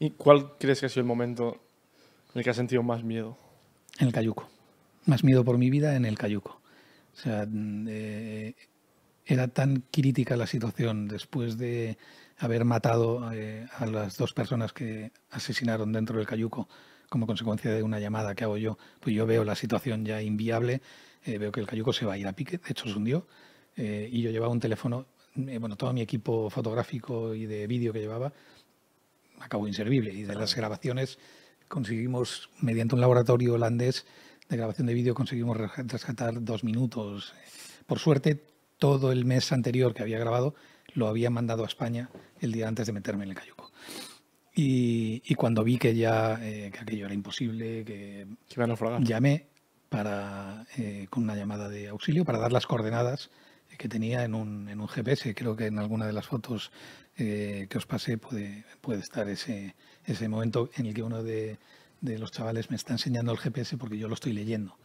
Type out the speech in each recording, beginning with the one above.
¿Y cuál crees que ha sido el momento en el que has sentido más miedo? En el cayuco. Más miedo por mi vida en el cayuco. O sea, mm, eh, era tan crítica la situación después de haber matado eh, a las dos personas que asesinaron dentro del cayuco como consecuencia de una llamada que hago yo. Pues yo veo la situación ya inviable, eh, veo que el cayuco se va a ir a pique, de hecho se hundió, y yo llevaba un teléfono, bueno, todo mi equipo fotográfico y de vídeo que llevaba acabó inservible. Y de las grabaciones conseguimos, mediante un laboratorio holandés de grabación de vídeo, conseguimos rescatar dos minutos. Por suerte, todo el mes anterior que había grabado lo había mandado a España el día antes de meterme en el cayuco. Y, cuando vi que ya eh, que aquello era imposible, que llamé para, eh, con una llamada de auxilio para dar las coordenadas que tenía en un, GPS. Creo que en alguna de las fotos eh, que os pasé puede, puede estar ese, ese momento en el que uno de, los chavales me está enseñando el GPS porque yo lo estoy leyendo.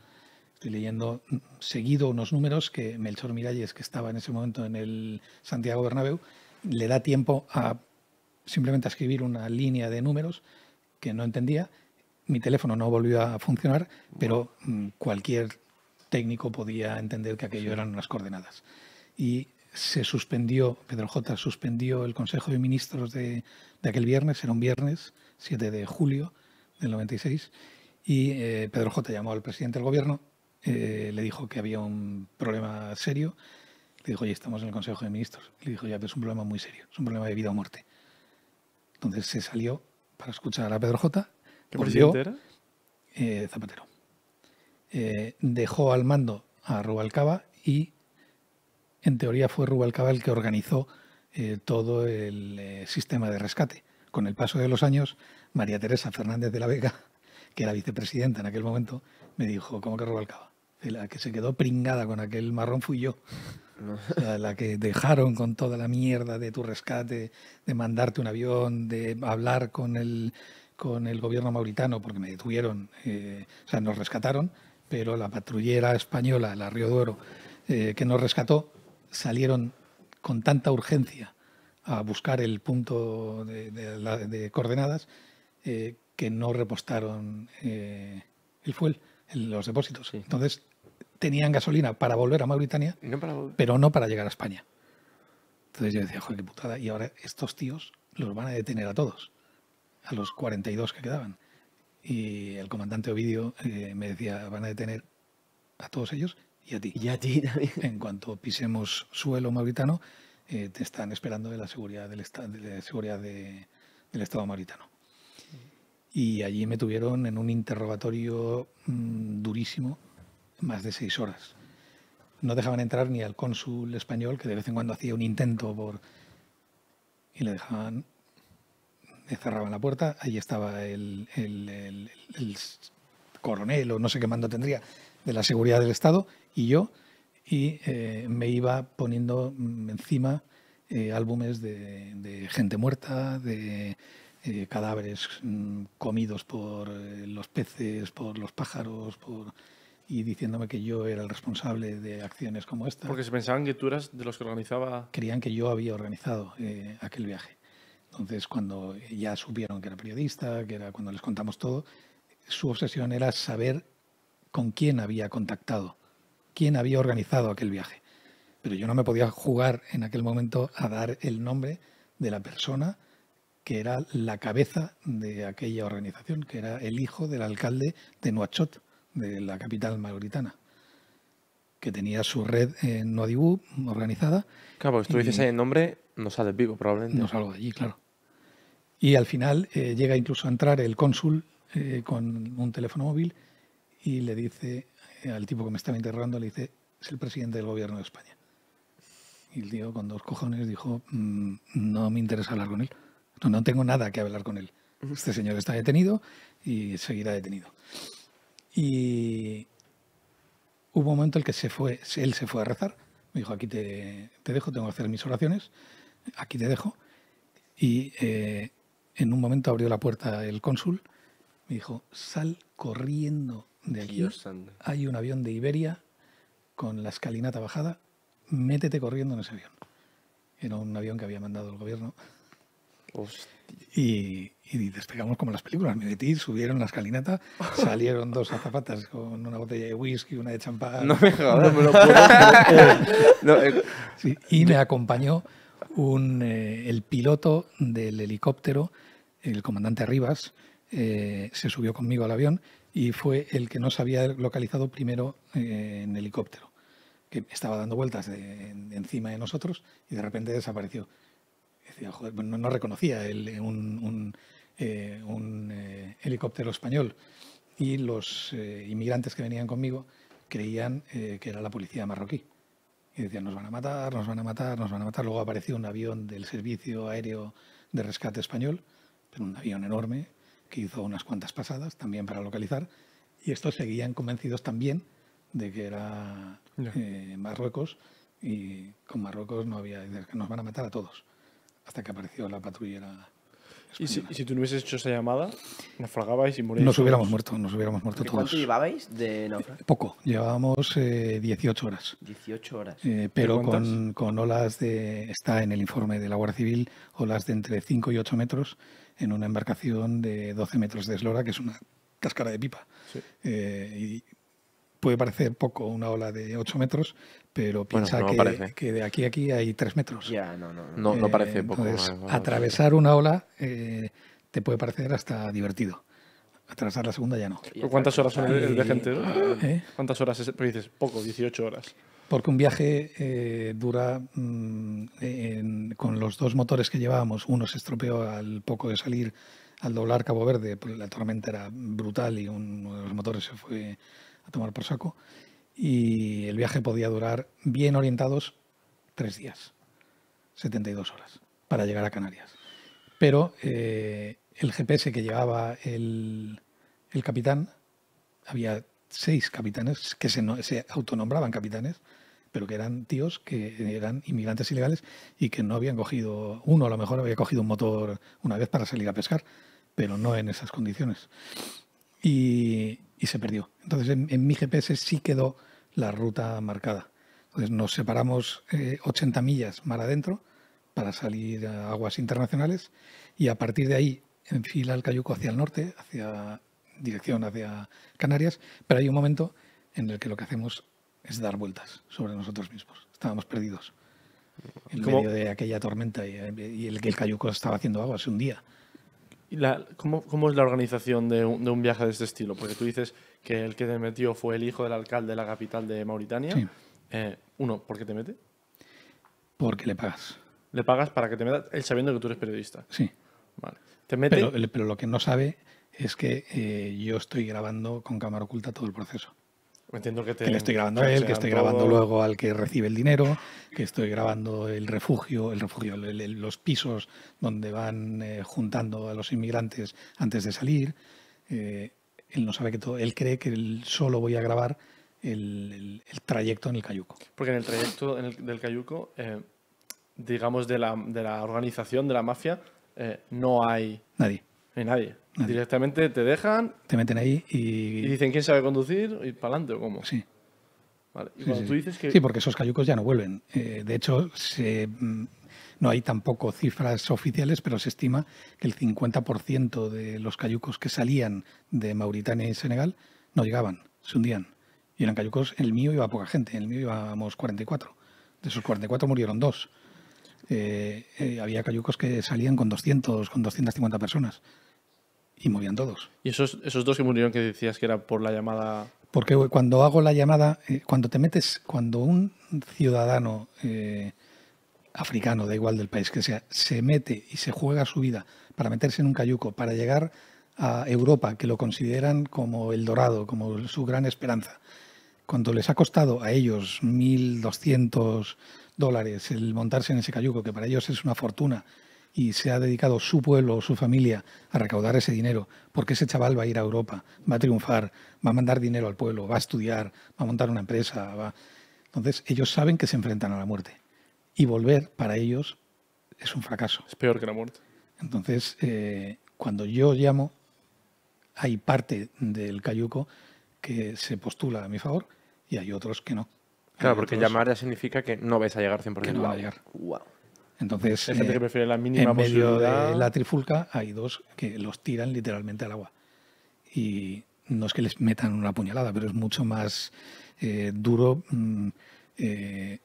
Estoy leyendo mm, seguido unos números que Melchor Miralles, que estaba en ese momento en el Santiago Bernabéu, le da tiempo a simplemente a escribir una línea de números que no entendía. Mi teléfono no volvió a funcionar, pero mm, cualquier técnico podía entender que aquello eran unas coordenadas. Y se suspendió, Pedro J. suspendió el Consejo de Ministros de, aquel viernes, era un viernes, 7 de julio del 96, y eh, Pedro J. llamó al presidente del gobierno, eh, le dijo que había un problema serio, le dijo, oye, estamos en el Consejo de Ministros, le dijo, ya, pero es un problema muy serio, es un problema de vida o muerte. Entonces se salió para escuchar a Pedro J. ¿Qué eh, Zapatero. Eh, dejó al mando a Rubalcaba y en teoría fue Rubalcaba el que organizó eh, todo el eh, sistema de rescate. Con el paso de los años, María Teresa Fernández de la Vega, que era vicepresidenta en aquel momento, me dijo, ¿cómo que Rubalcaba? La que se quedó pringada con aquel marrón fui yo. la que dejaron con toda la mierda de tu rescate, de mandarte un avión, de hablar con el, con el gobierno mauritano, porque me detuvieron, o sea, nos rescataron, pero la patrullera española, la Río Duero, eh, que nos rescató, salieron con tanta urgencia a buscar el punto de, coordenadas eh, que no repostaron eh, el fuel en los depósitos. Entonces tenían gasolina para volver a Mauritania, pero no para llegar a España. Entonces yo decía, joder, qué putada. Y ahora estos tíos los van a detener a todos, a los 42 que quedaban. Y el comandante Ovidio eh, me decía, van a detener a todos ellos y a ti. Y a ti En cuanto pisemos suelo mauritano, eh, te están esperando de la seguridad del, seguridad del Estado mauritano. Y allí me tuvieron en un interrogatorio mm, durísimo, más de seis horas. No dejaban entrar ni al cónsul español, que de vez en cuando hacía un intento por... Y le dejaban cerraban la puerta, ahí estaba el, coronel o no sé qué mando tendría de la seguridad del Estado y yo, y eh, me iba poniendo encima eh, álbumes de, gente muerta, de eh, cadáveres mm, comidos por los peces, por los pájaros, por y diciéndome que yo era el responsable de acciones como esta. Porque se pensaban que tú eras de los que organizaba... Creían que yo había organizado aquel viaje. Entonces, cuando ya supieron que era periodista, que era cuando les contamos todo, su obsesión era saber con quién había contactado, quién había organizado aquel viaje. Pero yo no me podía jugar en aquel momento a dar el nombre de la persona que era la cabeza de aquella organización, que era el hijo del alcalde de Nuachot, de la capital mauritana, que tenía su red en Nuadibú organizada. Claro, porque si tú dices el nombre, no sale vivo probablemente. No salgo de allí, claro. Y al final eh, llega incluso a entrar el cónsul eh, con un teléfono móvil y le dice eh, al tipo que me estaba interrogando, le dice, es el presidente del gobierno de España. Y el tío con dos cojones dijo, mm, no me interesa hablar con él. No, tengo nada que hablar con él. Este señor está detenido y seguirá detenido. Y hubo un momento en el que se fue, él se fue a rezar. Me dijo, aquí te, dejo, tengo que hacer mis oraciones, aquí te dejo. Y en un momento abrió la puerta el cónsul, me dijo, sal corriendo de aquí. Hay un avión de Iberia con la escalinata bajada, métete corriendo en ese avión. Era un avión que había mandado el gobierno. Y, despegamos como las películas. Me metí, subieron la escalinata, salieron dos azafatas con una botella de whisky, y una de champán. No me jodas, eh, y me acompañó un, eh, el piloto del helicóptero, el comandante Rivas, eh, se subió conmigo al avión y fue el que nos había localizado primero eh, en helicóptero, que estaba dando vueltas encima de nosotros y de repente desapareció. joder, no, reconocía un helicóptero español y los inmigrantes que venían conmigo creían que era la policía marroquí. Y decían, nos van a matar, nos van a matar, nos van a matar. Luego apareció un avión del Servicio Aéreo de Rescate Español, pero un avión enorme que hizo unas cuantas pasadas también para localizar. Y estos seguían convencidos también de que era eh, Marruecos y con Marruecos no había, nos van a matar a todos. Hasta que apareció la patrullera ¿Y si, tú no hubieses hecho esa llamada, naufragabais y moríais? Nos hubiéramos muerto, nos hubiéramos muerto todos. ¿Cuánto llevabais de eh, Poco, llevábamos 18 eh, horas. 18 horas. Eh, pero con, olas de, está en el informe de la Guardia Civil, olas de entre 5 y 8 metros en una embarcación de 12 metros de eslora, que es una cáscara de pipa. Sí. y puede parecer poco una ola de 8 metros, pero piensa que, de aquí a aquí hay 3 metros. Ya, no, no, no. Eh, parece poco. atravesar una ola eh, te puede parecer hasta divertido. Atravesar la segunda ya no. ¿Cuántas horas son el viaje eh, ¿Cuántas horas? dices, poco, 18 horas. Porque un viaje dura, mm, con los dos motores que llevábamos, uno se estropeó al poco de salir al doblar Cabo Verde, pues la tormenta era brutal y uno de los motores se fue a tomar por saco. Y el viaje podía durar, bien orientados, tres días, 72 horas, para llegar a Canarias. Pero eh, el GPS que llevaba el, el, capitán, había seis capitanes que se, se autonombraban capitanes, pero que eran tíos que eran inmigrantes ilegales y que no habían cogido, uno a lo mejor había cogido un motor una vez para salir a pescar, pero no en esas condiciones. Y, y se perdió. Entonces en, mi GPS sí quedó la ruta marcada. Entonces nos separamos 80 eh, millas mar adentro para salir a aguas internacionales y a partir de ahí enfila el cayuco hacia el norte, hacia dirección hacia Canarias, pero hay un momento en el que lo que hacemos es dar vueltas sobre nosotros mismos. Estábamos perdidos en medio de aquella tormenta eh, y, el que el cayuco estaba haciendo agua, un día cómo, es la organización de un, viaje de este estilo? Porque tú dices que el que te metió fue el hijo del alcalde de la capital de Mauritania. Eh, uno, ¿por qué te mete? Porque le pagas. Le pagas para que te metas, él sabiendo que tú eres periodista. Sí. Vale. ¿Te mete? Pero, lo que no sabe es que eh, yo estoy grabando con cámara oculta todo el proceso. Entiendo que, le estoy grabando a él, que estoy grabando luego al que recibe el dinero, que estoy grabando el refugio, el refugio, los pisos donde van eh, juntando a los inmigrantes antes de salir. Eh, él no sabe que todo, él cree que solo voy a grabar el, trayecto en el cayuco. Porque en el trayecto en del cayuco, eh, digamos, de la, de la organización, de la mafia, eh, no hay... Nadie. No nadie. Directamente te dejan. Te meten ahí y. Y dicen quién sabe conducir y para adelante o cómo. Sí. Y cuando tú dices que. Sí, porque esos cayucos ya no vuelven. Eh, de hecho, mm, no hay tampoco cifras oficiales, pero se estima que el 50% de los cayucos que salían de Mauritania y Senegal no llegaban, se hundían. Y eran cayucos, el mío iba poca gente, en el mío íbamos 44. De esos 44 murieron dos. Eh, eh, había cayucos que salían con 200, con 250 personas y morían todos. ¿Y esos, esos dos que murieron que decías que era por la llamada? Porque cuando hago la llamada, eh, cuando te metes, cuando un ciudadano eh, africano, da igual del país que sea, se mete y se juega su vida para meterse en un cayuco, para llegar a Europa, que lo consideran como el dorado, como su gran esperanza, cuando les ha costado a ellos 1.200 dólares el montarse en ese cayuco, que para ellos es una fortuna, y se ha dedicado su pueblo o su familia a recaudar ese dinero, porque ese chaval va a ir a Europa, va a triunfar, va a mandar dinero al pueblo, va a estudiar, va a montar una empresa, Entonces ellos saben que se enfrentan a la muerte y volver para ellos es un fracaso. Es peor que la muerte. Entonces, eh, cuando yo llamo, hay parte del cayuco que se postula a mi favor y hay otros que no. Claro, porque llamar ya significa que no vais a llegar 100% no va a llegar. Wow. Entonces, eh, en medio de la trifulca hay dos que los tiran literalmente al agua. Y no es que les metan una puñalada, pero es mucho más eh, duro mm, eh,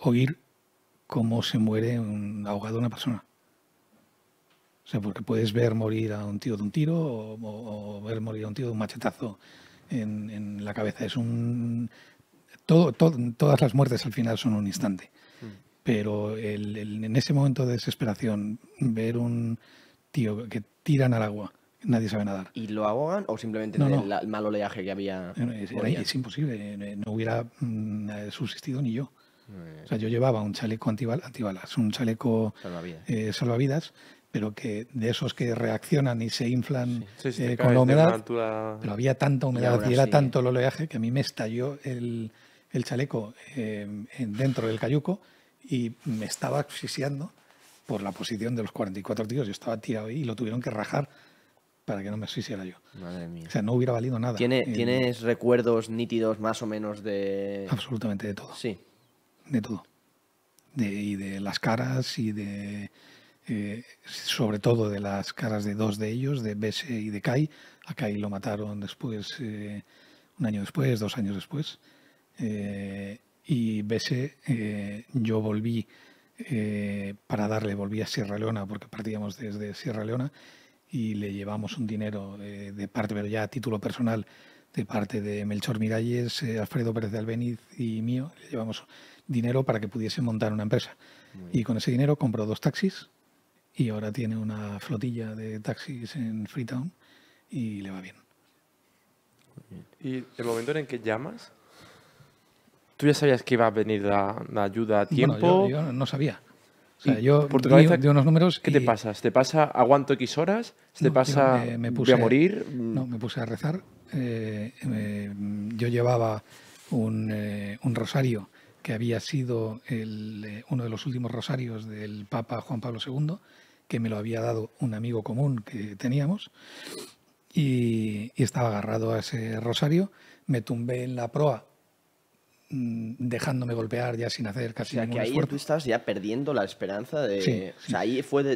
oír cómo se muere un, ahogado una persona. O sea, porque puedes ver morir a un tío de un tiro o, ver morir a un tío de un machetazo en, la cabeza. Es un. Todo, todas las muertes al final son un instante. Mm pero en ese momento de desesperación, ver un tío que tiran al agua, nadie sabe nadar. ¿Y lo ahogan o simplemente El, mal oleaje que había? Eh, es, imposible, eh, no hubiera mm, eh, subsistido ni yo. O sea, yo llevaba un chaleco antibalas, un chaleco salvavidas. pero que de esos que reaccionan y se inflan con la humedad, pero había tanta humedad y, era tanto el oleaje que a mí me estalló el, el chaleco dentro del cayuco y me estaba asfixiando por la posición de los 44 tíos. Yo estaba tirado ahí y lo tuvieron que rajar para que no me asfixiara yo. Madre mía. O sea, no hubiera valido nada. ¿Tiene, eh, ¿Tienes recuerdos nítidos más o menos de...? Absolutamente de todo. Sí. De todo. y de las caras y de... Eh, sobre todo de las caras de dos de ellos, de Bese y de Kai. A Kai lo mataron después, eh, un año después, dos años después y Bese, eh, yo volví eh, para darle, volví a Sierra Leona, porque partíamos desde Sierra Leona, y le llevamos un dinero eh, de parte, pero ya a título personal, de parte de Melchor Miralles, Alfredo Pérez de Albeniz y mío, le llevamos dinero para que pudiese montar una empresa. Y con ese dinero compró dos taxis y ahora tiene una flotilla de taxis en Freetown y le va bien. ¿Y el momento en que llamas ¿Tú ya sabías que iba a venir la, ayuda a tiempo? yo, no sabía. O sea, yo unos números. ¿Qué te pasa? ¿Te pasa aguanto X horas? ¿Te pasa me, puse, voy a morir? No, me puse a rezar. Eh, yo llevaba eh, un, rosario que había sido eh, uno de los últimos rosarios del Papa Juan Pablo II, que me lo había dado un amigo común que teníamos. Y, y estaba agarrado a ese rosario. Me tumbé en la proa Mm, dejándome golpear ya sin hacer casi o que ahí tú estás ya perdiendo la esperanza de... Sí, O sea, ahí fue de,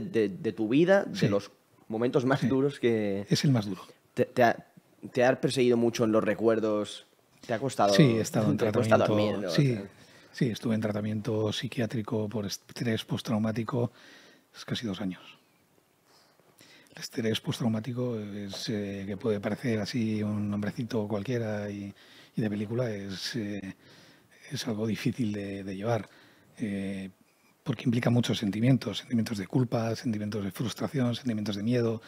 tu vida, de los momentos más duros que... Es el más duro. Te, ha, perseguido mucho en los recuerdos, te ha costado... Sí, he estado en tratamiento... sí, sí, estuve en tratamiento psiquiátrico por estrés postraumático casi dos años. El estrés postraumático es, eh, que puede parecer así un nombrecito cualquiera y, de película es... Eh, es algo difícil de, llevar, eh, porque implica muchos sentimientos, sentimientos de culpa, sentimientos de frustración, sentimientos de miedo,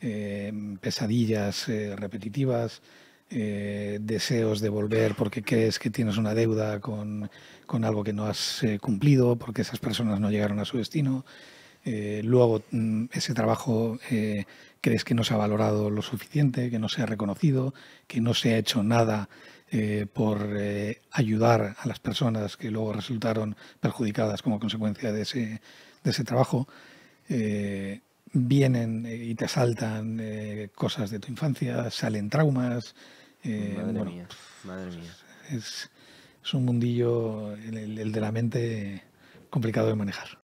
eh, pesadillas eh, repetitivas, deseos de volver porque crees que tienes una deuda con, con algo que no has cumplido, porque esas personas no llegaron a su destino. luego mm, ese trabajo crees que no se ha valorado lo suficiente, que no se ha reconocido, que no se ha hecho nada eh, por eh, ayudar a las personas que luego resultaron perjudicadas como consecuencia de ese, de ese trabajo, eh, vienen y te saltan cosas de tu infancia, salen traumas. madre madre mía. Es, un mundillo, el de la mente, complicado de manejar.